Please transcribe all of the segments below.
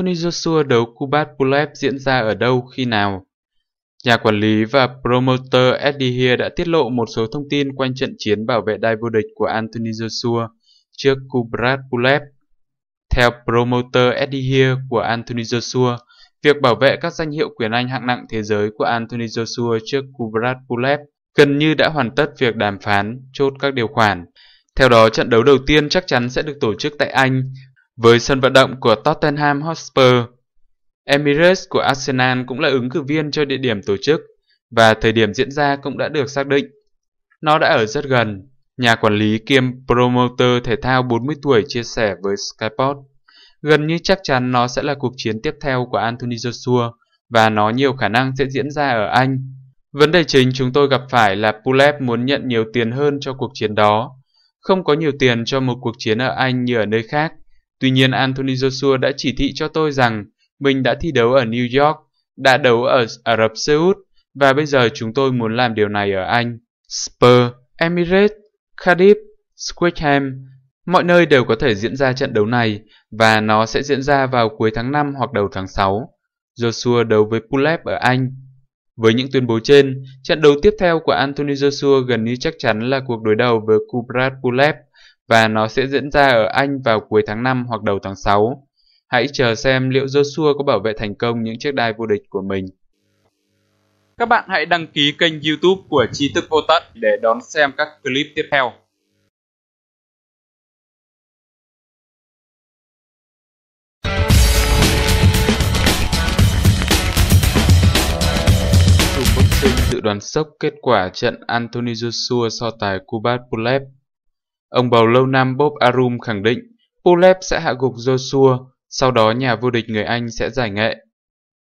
Anthony Joshua đấu Kubat Pulev diễn ra ở đâu khi nào? Nhà quản lý và promoter Eddie Hear đã tiết lộ một số thông tin quanh trận chiến bảo vệ đai vô địch của Anthony Joshua trước Kubrat Pulev. Theo promoter Eddie Hear của Anthony Joshua, việc bảo vệ các danh hiệu quyền Anh hạng nặng thế giới của Anthony Joshua trước Kubrat Pulev gần như đã hoàn tất việc đàm phán, chốt các điều khoản. Theo đó, trận đấu đầu tiên chắc chắn sẽ được tổ chức tại Anh với sân vận động của Tottenham Hotspur, Emirates của Arsenal cũng là ứng cử viên cho địa điểm tổ chức và thời điểm diễn ra cũng đã được xác định. Nó đã ở rất gần, nhà quản lý kiêm promoter thể thao 40 tuổi chia sẻ với Sky Sports: Gần như chắc chắn nó sẽ là cuộc chiến tiếp theo của Anthony Joshua và nó nhiều khả năng sẽ diễn ra ở Anh. Vấn đề chính chúng tôi gặp phải là Pulep muốn nhận nhiều tiền hơn cho cuộc chiến đó. Không có nhiều tiền cho một cuộc chiến ở Anh như ở nơi khác, Tuy nhiên Anthony Joshua đã chỉ thị cho tôi rằng mình đã thi đấu ở New York, đã đấu ở Ả Rập Xê Út và bây giờ chúng tôi muốn làm điều này ở Anh. Spurs, Emirates, Cardiff, Squidham. mọi nơi đều có thể diễn ra trận đấu này và nó sẽ diễn ra vào cuối tháng 5 hoặc đầu tháng 6. Joshua đấu với Pulep ở Anh. Với những tuyên bố trên, trận đấu tiếp theo của Anthony Joshua gần như chắc chắn là cuộc đối đầu với Kubrat Pulep và nó sẽ diễn ra ở Anh vào cuối tháng 5 hoặc đầu tháng 6. Hãy chờ xem liệu Joshua có bảo vệ thành công những chiếc đai vô địch của mình. Các bạn hãy đăng ký kênh YouTube của Tri thức vô tận để đón xem các clip tiếp theo. Boxing dự đoán sốc kết quả trận Anthony Joshua so tài Kubat Pulev Ông bầu lâu năm Bob Arum khẳng định Pulev sẽ hạ gục Joshua, sau đó nhà vô địch người Anh sẽ giải nghệ.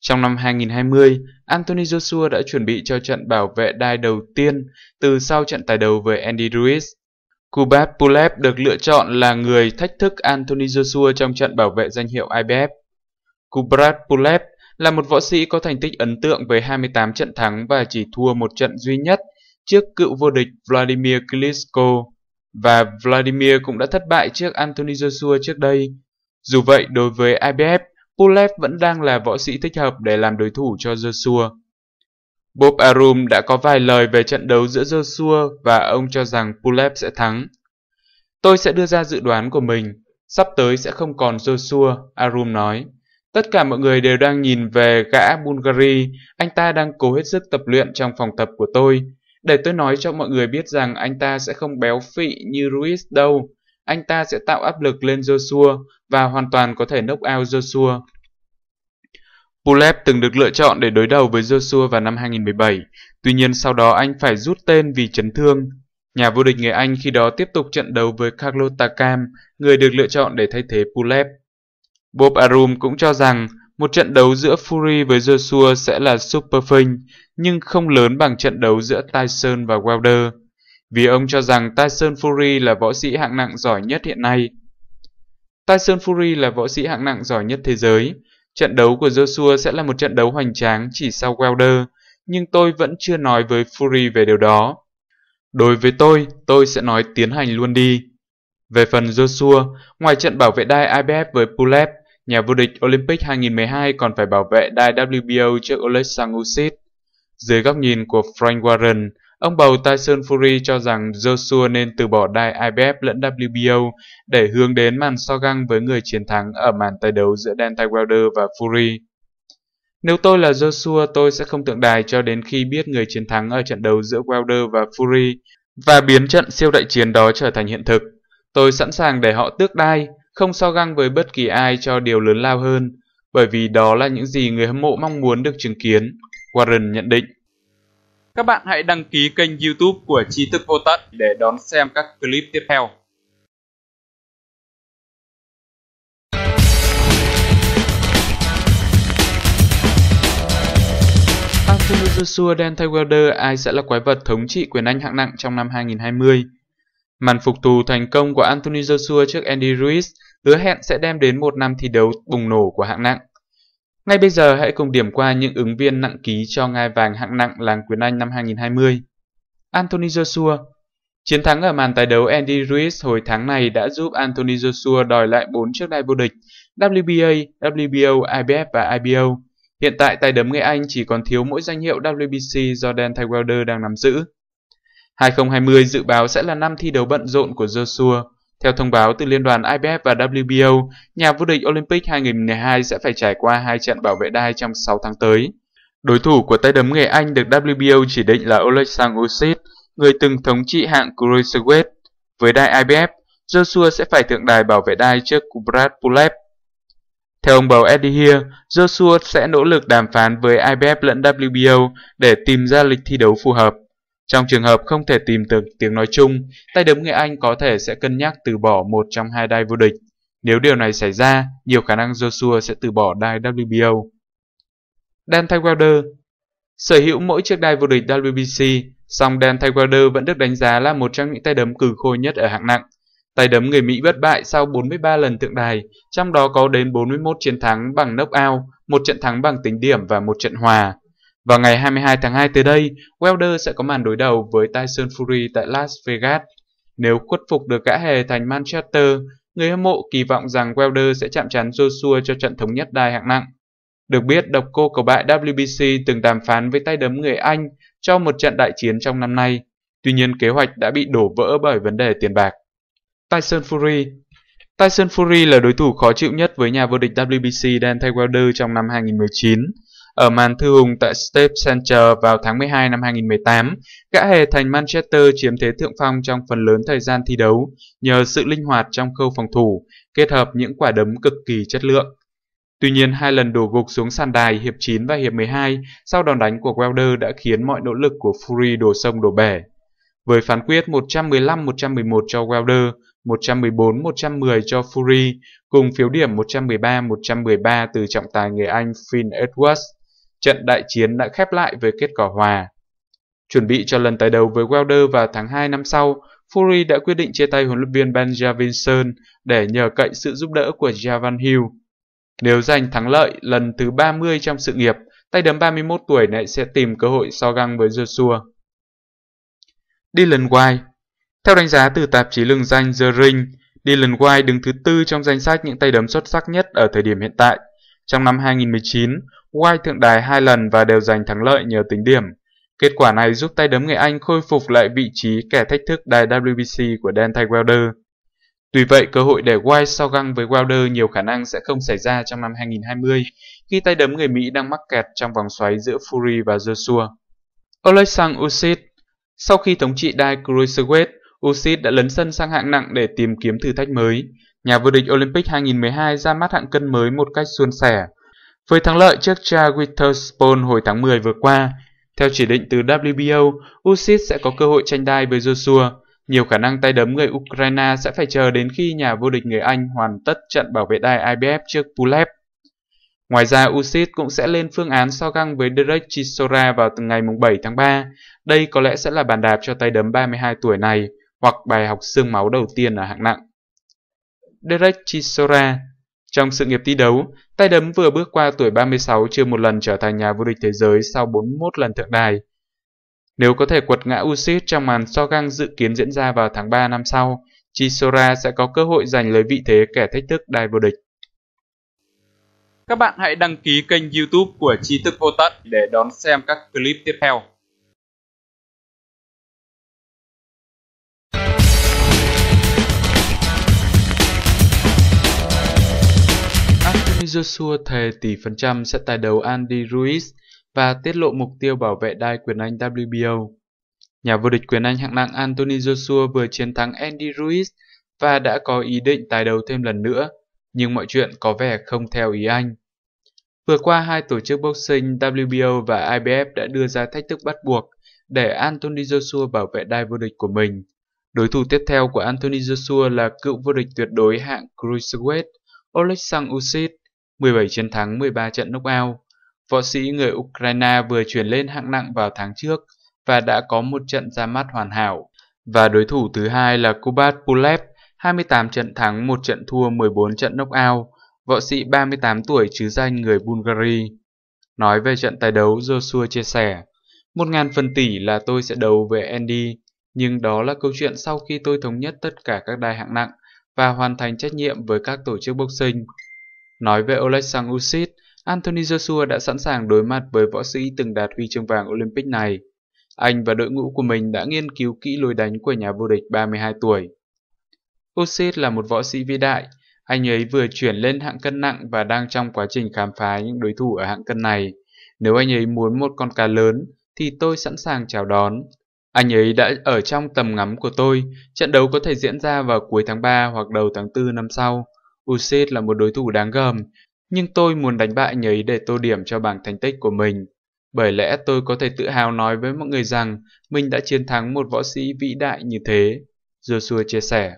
Trong năm 2020, Anthony Joshua đã chuẩn bị cho trận bảo vệ đai đầu tiên từ sau trận tài đầu với Andy Ruiz. Kubab Pulev được lựa chọn là người thách thức Anthony Joshua trong trận bảo vệ danh hiệu IBF. Kubrat Pulev là một võ sĩ có thành tích ấn tượng với 28 trận thắng và chỉ thua một trận duy nhất trước cựu vô địch Vladimir Klitschko và Vladimir cũng đã thất bại trước Anthony Joshua trước đây. Dù vậy, đối với IBF, Pulev vẫn đang là võ sĩ thích hợp để làm đối thủ cho Joshua. Bob Arum đã có vài lời về trận đấu giữa Joshua và ông cho rằng Pulev sẽ thắng. Tôi sẽ đưa ra dự đoán của mình. Sắp tới sẽ không còn Joshua, Arum nói. Tất cả mọi người đều đang nhìn về gã Bulgari, anh ta đang cố hết sức tập luyện trong phòng tập của tôi, để tôi nói cho mọi người biết rằng anh ta sẽ không béo phị như Ruiz đâu. Anh ta sẽ tạo áp lực lên Joshua và hoàn toàn có thể knock out Joshua. Pulev từng được lựa chọn để đối đầu với Joshua vào năm 2017, tuy nhiên sau đó anh phải rút tên vì chấn thương. Nhà vô địch người Anh khi đó tiếp tục trận đấu với Carlo Takam, người được lựa chọn để thay thế Pulev. Bob Arum cũng cho rằng một trận đấu giữa Fury với Joshua sẽ là super phinh, nhưng không lớn bằng trận đấu giữa Tyson và Wilder, vì ông cho rằng Tyson Fury là võ sĩ hạng nặng giỏi nhất hiện nay. Tyson Fury là võ sĩ hạng nặng giỏi nhất thế giới. Trận đấu của Joshua sẽ là một trận đấu hoành tráng chỉ sau Wilder, nhưng tôi vẫn chưa nói với Fury về điều đó. Đối với tôi, tôi sẽ nói tiến hành luôn đi. Về phần Joshua, ngoài trận bảo vệ đai IBF với Pulev, nhà vô địch Olympic 2012 còn phải bảo vệ đai WBO trước Oleg Sangussit. Dưới góc nhìn của Frank Warren, ông bầu Tyson Fury cho rằng Joshua nên từ bỏ đai IBF lẫn WBO để hướng đến màn so găng với người chiến thắng ở màn tái đấu giữa Deontay Wilder và Fury. Nếu tôi là Joshua, tôi sẽ không tượng đài cho đến khi biết người chiến thắng ở trận đấu giữa Wilder và Fury và biến trận siêu đại chiến đó trở thành hiện thực. Tôi sẵn sàng để họ tước đai, không so găng với bất kỳ ai cho điều lớn lao hơn, bởi vì đó là những gì người hâm mộ mong muốn được chứng kiến. Warren nhận định. Các bạn hãy đăng ký kênh YouTube của Trí thức vô tận để đón xem các clip tiếp theo. Anthony Joshua Dan Tiger ai sẽ là quái vật thống trị quyền Anh hạng nặng trong năm 2020. Màn phục thù thành công của Anthony Joshua trước Andy Ruiz hứa hẹn sẽ đem đến một năm thi đấu bùng nổ của hạng nặng. Ngay bây giờ hãy cùng điểm qua những ứng viên nặng ký cho ngai vàng hạng nặng làng quyền Anh năm 2020. Anthony Joshua Chiến thắng ở màn tái đấu Andy Ruiz hồi tháng này đã giúp Anthony Joshua đòi lại 4 chiếc đai vô địch WBA, WBO, IBF và IBO. Hiện tại tay đấm người Anh chỉ còn thiếu mỗi danh hiệu WBC do Dan Tywelder đang nắm giữ. 2020 dự báo sẽ là năm thi đấu bận rộn của Joshua. Theo thông báo từ Liên đoàn IBF và WBO, nhà vô địch Olympic 2012 sẽ phải trải qua hai trận bảo vệ đai trong 6 tháng tới. Đối thủ của tay đấm người Anh được WBO chỉ định là Oleksandr Usyk, người từng thống trị hạng Cruiserweight. Với đai IBF, Joshua sẽ phải thượng đài bảo vệ đai trước Kubrat Pulev. Theo ông bầu Eddie Hear, Joshua sẽ nỗ lực đàm phán với IBF lẫn WBO để tìm ra lịch thi đấu phù hợp. Trong trường hợp không thể tìm được tiếng nói chung, tay đấm người Anh có thể sẽ cân nhắc từ bỏ một trong hai đai vô địch. Nếu điều này xảy ra, nhiều khả năng Joshua sẽ từ bỏ đai WBO. Dan Tygwelder Sở hữu mỗi chiếc đai vô địch WBC, song Dan Tygwelder vẫn được đánh giá là một trong những tay đấm cừ khôi nhất ở hạng nặng. Tay đấm người Mỹ bất bại sau 43 lần thượng đài, trong đó có đến 41 chiến thắng bằng knockout, một trận thắng bằng tính điểm và một trận hòa. Vào ngày 22 tháng 2 tới đây, Wilder sẽ có màn đối đầu với Tyson Fury tại Las Vegas. Nếu khuất phục được gã hề thành Manchester, người hâm mộ kỳ vọng rằng Wilder sẽ chạm trán Joshua cho trận thống nhất đai hạng nặng. Được biết, độc cô cầu bại WBC từng đàm phán với tay đấm người Anh cho một trận đại chiến trong năm nay. Tuy nhiên, kế hoạch đã bị đổ vỡ bởi vấn đề tiền bạc. Tyson Fury Tyson Fury là đối thủ khó chịu nhất với nhà vô địch WBC Dan Wilder trong năm 2019 ở màn thư hùng tại Step Center vào tháng 12 năm 2018, gã hề thành Manchester chiếm thế thượng phong trong phần lớn thời gian thi đấu nhờ sự linh hoạt trong khâu phòng thủ, kết hợp những quả đấm cực kỳ chất lượng. Tuy nhiên, hai lần đổ gục xuống sàn đài hiệp 9 và hiệp 12 sau đòn đánh của Welder đã khiến mọi nỗ lực của Fury đổ sông đổ bể. Với phán quyết 115-111 cho Welder, 114-110 cho Fury, cùng phiếu điểm 113-113 từ trọng tài người Anh Finn Edwards trận đại chiến đã khép lại với kết quả hòa. Chuẩn bị cho lần tái đấu với Wilder vào tháng 2 năm sau, Fury đã quyết định chia tay huấn luyện viên Benjamin Sơn để nhờ cậy sự giúp đỡ của Javan Hill. Nếu giành thắng lợi lần thứ 30 trong sự nghiệp, tay đấm 31 tuổi này sẽ tìm cơ hội so găng với Joshua. Dylan White Theo đánh giá từ tạp chí lừng danh The Ring, Dylan White đứng thứ tư trong danh sách những tay đấm xuất sắc nhất ở thời điểm hiện tại. Trong năm 2019, White thượng đài hai lần và đều giành thắng lợi nhờ tính điểm. Kết quả này giúp tay đấm người Anh khôi phục lại vị trí kẻ thách thức đài WBC của Dan Wilder. Tuy vậy, cơ hội để White sau găng với Wilder nhiều khả năng sẽ không xảy ra trong năm 2020 khi tay đấm người Mỹ đang mắc kẹt trong vòng xoáy giữa Fury và Joshua. Oleksandr Usyk Sau khi thống trị đai Cruiserweight, Usyk đã lấn sân sang hạng nặng để tìm kiếm thử thách mới. Nhà vô địch Olympic 2012 ra mắt hạng cân mới một cách suôn sẻ với thắng lợi trước Charles Witherspoon hồi tháng 10 vừa qua. Theo chỉ định từ WBO, Usyk sẽ có cơ hội tranh đai với Joshua. Nhiều khả năng tay đấm người Ukraine sẽ phải chờ đến khi nhà vô địch người Anh hoàn tất trận bảo vệ đai IBF trước Pulev. Ngoài ra, Usyk cũng sẽ lên phương án so găng với Derek Chisora vào từ ngày 7 tháng 3. Đây có lẽ sẽ là bàn đạp cho tay đấm 32 tuổi này, hoặc bài học xương máu đầu tiên ở hạng nặng. Derek Chisora trong sự nghiệp thi đấu, tay đấm vừa bước qua tuổi 36 chưa một lần trở thành nhà vô địch thế giới sau 41 lần thượng đài. Nếu có thể quật ngã Usyk trong màn so găng dự kiến diễn ra vào tháng 3 năm sau, Chisora sẽ có cơ hội giành lấy vị thế kẻ thách thức đai vô địch. Các bạn hãy đăng ký kênh youtube của Tri thức Vô Tận để đón xem các clip tiếp theo. Joshua thề tỷ phần trăm sẽ tài đầu Andy Ruiz và tiết lộ mục tiêu bảo vệ đai quyền Anh WBO. Nhà vô địch quyền Anh hạng nặng Anthony Joshua vừa chiến thắng Andy Ruiz và đã có ý định tài đầu thêm lần nữa, nhưng mọi chuyện có vẻ không theo ý anh. Vừa qua, hai tổ chức boxing WBO và IBF đã đưa ra thách thức bắt buộc để Anthony Joshua bảo vệ đai vô địch của mình. Đối thủ tiếp theo của Anthony Joshua là cựu vô địch tuyệt đối hạng Cruiserweight Oleksandr Usyk 17 chiến thắng 13 trận knockout. Võ sĩ người Ukraine vừa chuyển lên hạng nặng vào tháng trước và đã có một trận ra mắt hoàn hảo. Và đối thủ thứ hai là Kubat Pulev, 28 trận thắng, 1 trận thua, 14 trận knockout, võ sĩ 38 tuổi chứ danh người Bulgaria. Nói về trận tài đấu, Joshua chia sẻ, "1.000 phần tỷ là tôi sẽ đấu với Andy, nhưng đó là câu chuyện sau khi tôi thống nhất tất cả các đai hạng nặng và hoàn thành trách nhiệm với các tổ chức boxing. Nói về Oleksandr Usyk, Anthony Joshua đã sẵn sàng đối mặt với võ sĩ từng đạt huy chương vàng Olympic này. Anh và đội ngũ của mình đã nghiên cứu kỹ lối đánh của nhà vô địch 32 tuổi. Usyk là một võ sĩ vĩ đại, anh ấy vừa chuyển lên hạng cân nặng và đang trong quá trình khám phá những đối thủ ở hạng cân này. Nếu anh ấy muốn một con cá lớn thì tôi sẵn sàng chào đón. Anh ấy đã ở trong tầm ngắm của tôi, trận đấu có thể diễn ra vào cuối tháng 3 hoặc đầu tháng 4 năm sau. Usyk là một đối thủ đáng gờm, nhưng tôi muốn đánh bại nhấy để tô điểm cho bảng thành tích của mình. Bởi lẽ tôi có thể tự hào nói với mọi người rằng mình đã chiến thắng một võ sĩ vĩ đại như thế, Joshua chia sẻ.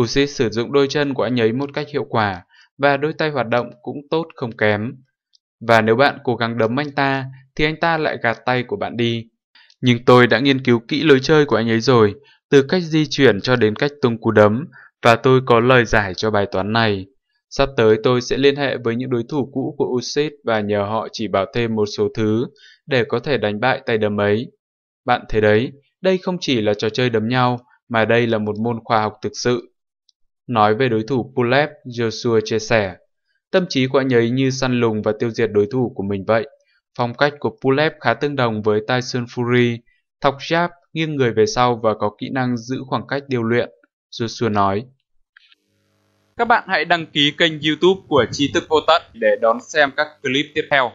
Usyk sử dụng đôi chân của anh ấy một cách hiệu quả và đôi tay hoạt động cũng tốt không kém. Và nếu bạn cố gắng đấm anh ta thì anh ta lại gạt tay của bạn đi. Nhưng tôi đã nghiên cứu kỹ lối chơi của anh ấy rồi, từ cách di chuyển cho đến cách tung cú đấm và tôi có lời giải cho bài toán này. Sắp tới tôi sẽ liên hệ với những đối thủ cũ của USIT và nhờ họ chỉ bảo thêm một số thứ để có thể đánh bại tay đấm ấy. Bạn thấy đấy, đây không chỉ là trò chơi đấm nhau, mà đây là một môn khoa học thực sự. Nói về đối thủ Pulev, Joshua chia sẻ, tâm trí của anh ấy như săn lùng và tiêu diệt đối thủ của mình vậy. Phong cách của Pulev khá tương đồng với Tyson Fury, thọc jab, nghiêng người về sau và có kỹ năng giữ khoảng cách điều luyện. Joshua nói. Các bạn hãy đăng ký kênh youtube của Tri Thức Vô Tận để đón xem các clip tiếp theo.